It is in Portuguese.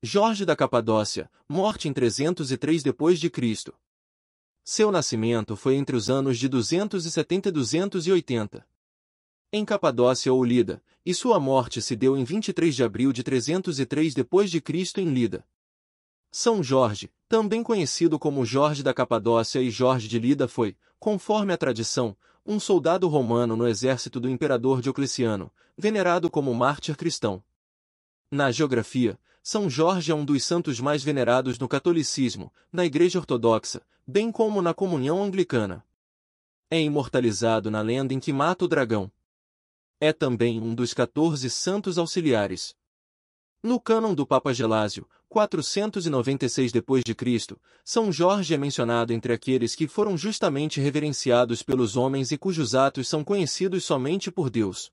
Jorge da Capadócia, morte em 303 d.C. Seu nascimento foi entre os anos de 270 e 280. Em Capadócia ou Lida, e sua morte se deu em 23 de abril de 303 d.C. em Lida. São Jorge, também conhecido como Jorge da Capadócia e Jorge de Lida foi, conforme a tradição, um soldado romano no exército do imperador Diocleciano, venerado como mártir cristão. Na geografia, são Jorge é um dos santos mais venerados no catolicismo, na Igreja Ortodoxa, bem como na comunhão anglicana. É imortalizado na lenda em que mata o dragão. É também um dos 14 santos auxiliares. No cânon do Papa Gelásio, 496 d.C., São Jorge é mencionado entre aqueles que foram justamente reverenciados pelos homens e cujos atos são conhecidos somente por Deus.